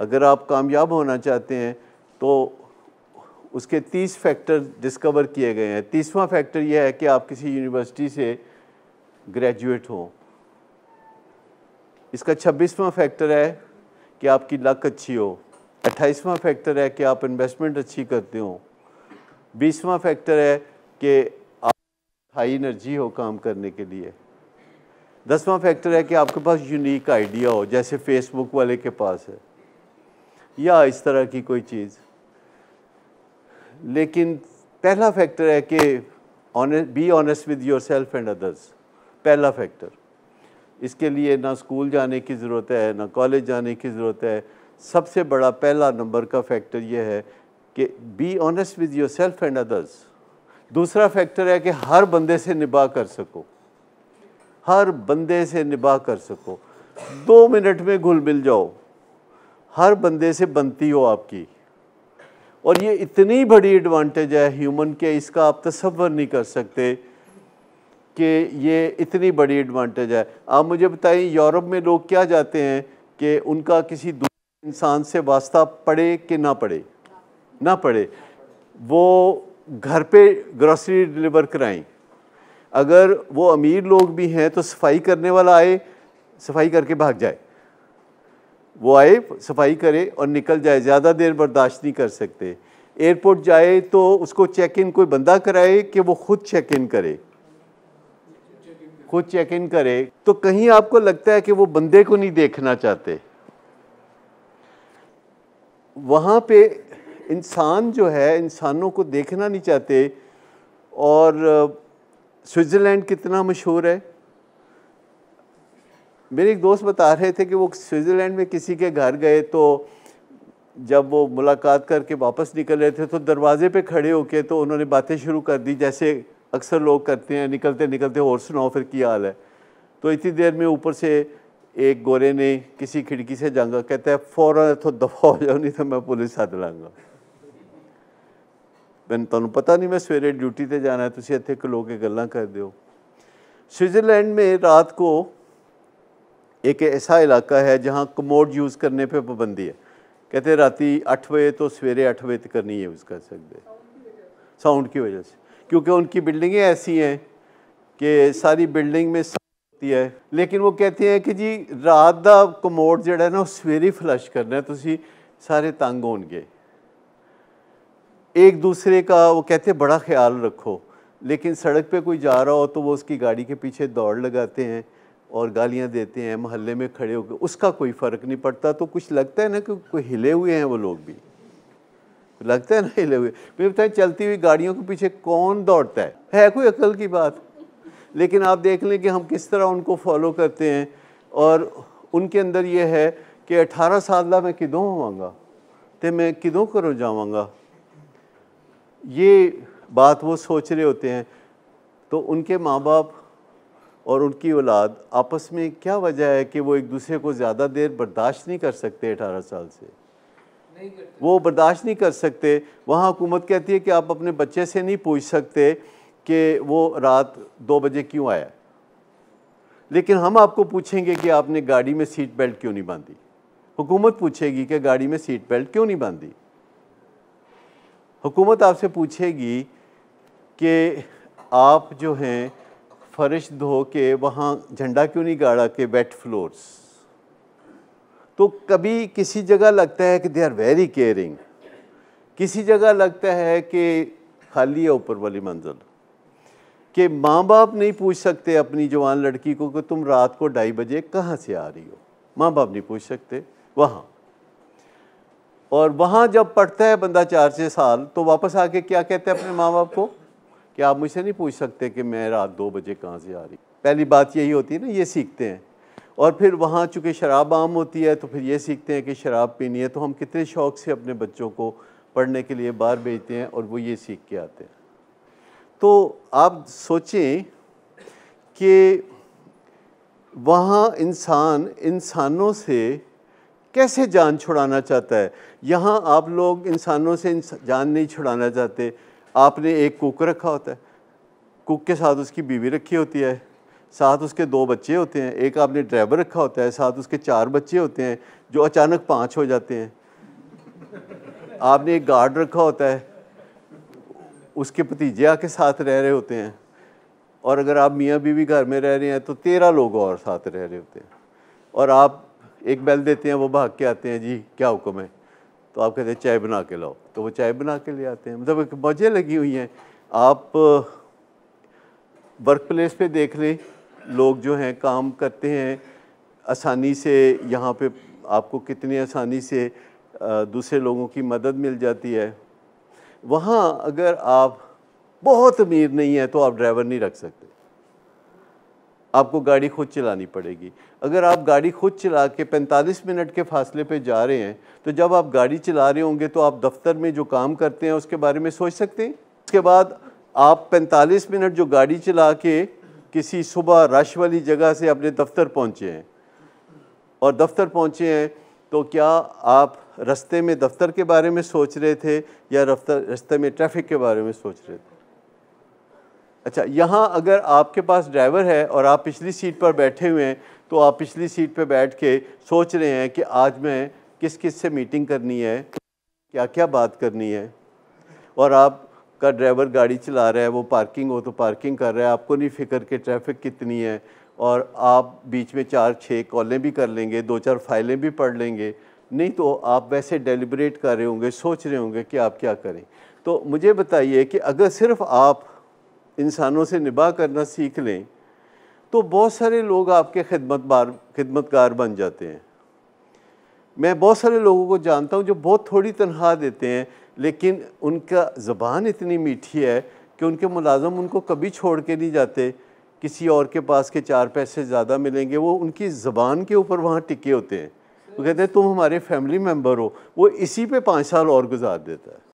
अगर आप कामयाब होना चाहते हैं तो उसके तीस फैक्टर डिस्कवर किए गए हैं तीसवा फैक्टर यह है कि आप किसी यूनिवर्सिटी से ग्रेजुएट हों इसका छब्बीसवा फैक्टर है कि आपकी लक अच्छी हो अट्ठाईसवा फैक्टर है कि आप इन्वेस्टमेंट अच्छी करते हो बीसवा फैक्टर है कि आप हाई एनर्जी हो काम करने के लिए दसवां फैक्टर है कि आपके पास यूनिक आइडिया हो जैसे फेसबुक वाले के पास है या इस तरह की कोई चीज़ लेकिन पहला फैक्टर है कि be honest with yourself and others पहला फैक्टर इसके लिए ना स्कूल जाने की ज़रूरत है ना कॉलेज जाने की ज़रूरत है सबसे बड़ा पहला नंबर का फैक्टर यह है कि be honest with yourself and others दूसरा फैक्टर है कि हर बंदे से निभा कर सको हर बंदे से निभा कर सको दो मिनट में घुल मिल जाओ हर बंदे से बनती हो आपकी और ये इतनी बड़ी एडवांटेज है ह्यूमन के इसका आप तस्वर नहीं कर सकते कि ये इतनी बड़ी एडवांटेज है आप मुझे बताइए यूरोप में लोग क्या जाते हैं कि उनका किसी दूसरे इंसान से वास्ता पड़े कि ना पड़े ना पड़े वो घर पे ग्रॉसरी डिलीवर कराएं अगर वो अमीर लोग भी हैं तो सफाई करने वाला आए सफाई करके भाग जाए वो आए सफाई करे और निकल जाए ज़्यादा देर बर्दाश्त नहीं कर सकते एयरपोर्ट जाए तो उसको चेक इन कोई बंदा कराए कि वो खुद चेक इन करे खुद चेक इन करे तो कहीं आपको लगता है कि वो बंदे को नहीं देखना चाहते वहाँ पे इंसान जो है इंसानों को देखना नहीं चाहते और स्विट्ज़रलैंड कितना मशहूर है मेरे एक दोस्त बता रहे थे कि वो स्विट्ज़रलैंड में किसी के घर गए तो जब वो मुलाकात करके वापस निकल रहे थे तो दरवाजे पे खड़े होके तो उन्होंने बातें शुरू कर दी जैसे अक्सर लोग करते हैं निकलते निकलते और सुनाओ फिर की हाल है तो इतनी देर में ऊपर से एक गोरे ने किसी खिड़की से जाऊँगा कहता है फ़ौर तो दफा हो जाओ नहीं तो मैं पुलिस हद लाँगा मैंने तो पता नहीं मैं सवेरे ड्यूटी ते जाना है तुम तो इतने लोग के गल् कर दो स्विट्ज़रलैंड में रात को एक ऐसा इलाका है जहाँ कमोड यूज़ करने पर पाबंदी है कहते रात राती आठ बजे तो सवेरे आठ बजे तक नहीं यूज़ कर सकते साउंड की वजह से क्योंकि उनकी बिल्डिंगें ऐसी हैं कि सारी बिल्डिंग में होती है लेकिन वो कहते हैं कि जी रात का कमोड जोड़ा ना सवेरे फ्लश करना है तुम सारे तंग हो गए एक दूसरे का वो कहते हैं बड़ा ख्याल रखो लेकिन सड़क पे कोई जा रहा हो तो वो उसकी गाड़ी के पीछे दौड़ लगाते हैं और गालियाँ देते हैं महल्ले में खड़े होकर उसका कोई फ़र्क नहीं पड़ता तो कुछ लगता है ना कि कोई हिले हुए हैं वो लोग भी लगता है ना हिले हुए मेरे बताए चलती हुई गाड़ियों के पीछे कौन दौड़ता है है कोई अकल की बात लेकिन आप देख लें कि हम किस तरह उनको फॉलो करते हैं और उनके अंदर यह है कि अठारह साल का मैं किदों होवगा तो मैं किदों करो जावगा ये बात वो सोच रहे होते हैं तो उनके माँ बाप और उनकी औलाद आपस में क्या वजह है कि वो एक दूसरे को ज़्यादा देर बर्दाश्त नहीं कर सकते अठारह साल से वो बर्दाश्त नहीं कर सकते वहाँ हुकूमत कहती है कि आप अपने बच्चे से नहीं पूछ सकते कि वो रात दो बजे क्यों आया लेकिन हम आपको पूछेंगे कि आपने गाड़ी में सीट बेल्ट क्यों नहीं बांधी हुकूमत पूछेगी कि गाड़ी में सीट बेल्ट क्यों नहीं बांधी हुकूमत आपसे पूछेगी कि आप जो हैं फर्श धो के वहाँ झंडा क्यों नहीं गाड़ा के वेट फ्लोर्स तो कभी किसी जगह लगता है कि दे आर वेरी केयरिंग किसी जगह लगता है कि खाली है ऊपर वाली मंजिल कि माँ बाप नहीं पूछ सकते अपनी जवान लड़की को कि तुम रात को ढाई बजे कहाँ से आ रही हो माँ बाप नहीं पूछ सकते वहाँ और वहाँ जब पढ़ता है बंदा चार छः साल तो वापस आके क्या कहते हैं अपने माँ बाप को कि आप मुझसे नहीं पूछ सकते कि मैं रात दो बजे कहाँ से आ रही पहली बात यही होती है ना ये सीखते हैं और फिर वहाँ चूँकि शराब आम होती है तो फिर ये सीखते हैं कि शराब पीनी है तो हम कितने शौक़ से अपने बच्चों को पढ़ने के लिए बाहर भेजते हैं और वो ये सीख के आते हैं तो आप सोचें कि वहाँ इंसान इंसानों से कैसे जान छुड़ाना चाहता है यहाँ आप लोग इंसानों से जान नहीं छुड़ाना चाहते आपने एक कुक रखा होता है कुक के साथ उसकी बीवी रखी होती है साथ उसके दो बच्चे होते हैं एक आपने ड्राइवर रखा होता है साथ उसके चार बच्चे होते हैं जो अचानक पाँच हो जाते हैं आपने एक गार्ड रखा होता है उसके भतीजे आके साथ रह रहे होते हैं और अगर आप मियाँ बीवी घर में रह रहे हैं तो तेरह लोग और साथ रह रहे होते हैं और आप एक बेल देते हैं वो भाग के आते हैं जी क्या हुक्म है तो आप कहते हैं चाय बना के लाओ तो वो चाय बना के ले आते हैं मतलब एक मज़े लगी हुई हैं आप वर्क प्लेस पर देख लें लोग जो हैं काम करते हैं आसानी से यहाँ पे आपको कितनी आसानी से दूसरे लोगों की मदद मिल जाती है वहाँ अगर आप बहुत अमीर नहीं है तो आप ड्राइवर नहीं रख सकते आपको गाड़ी खुद चलानी पड़ेगी अगर आप गाड़ी खुद चला के 45 मिनट के फासले पे जा रहे हैं तो जब आप गाड़ी चला रहे होंगे तो आप दफ्तर में जो काम करते हैं उसके बारे में सोच सकते हैं उसके बाद आप 45 मिनट जो गाड़ी चला के किसी सुबह रश वाली जगह से अपने दफ्तर पहुँचे हैं और दफ्तर पहुँचे हैं तो क्या आप रस्ते में दफ्तर के बारे में सोच रहे थे या रफ्तर रस्ते में ट्रैफिक के बारे में सोच रहे थे अच्छा यहाँ अगर आपके पास ड्राइवर है और आप पिछली सीट पर बैठे हुए हैं तो आप पिछली सीट पर बैठ के सोच रहे हैं कि आज मैं किस किस से मीटिंग करनी है क्या क्या बात करनी है और आप का ड्राइवर गाड़ी चला रहा है वो पार्किंग हो तो पार्किंग कर रहा है आपको नहीं फिक्र कि ट्रैफिक कितनी है और आप बीच में चार छः कॉलें भी कर लेंगे दो चार फाइलें भी पढ़ लेंगे नहीं तो आप वैसे डेलिब्रेट कर रहे होंगे सोच रहे होंगे कि आप क्या करें तो मुझे बताइए कि अगर सिर्फ आप इंसानों से निभा करना सीख लें तो बहुत सारे लोग आपके खिदमत बार खिदमतगार बन जाते हैं मैं बहुत सारे लोगों को जानता हूँ जो बहुत थोड़ी तनख्वाह देते हैं लेकिन उनका ज़बान इतनी मीठी है कि उनके मुलाजम उनको कभी छोड़ के नहीं जाते किसी और के पास के चार पैसे ज़्यादा मिलेंगे वो उनकी ज़बान के ऊपर वहाँ टिके होते हैं वो कहते हैं तुम हमारे फैमिली मेम्बर हो वो इसी पर पाँच साल और गुजार देता है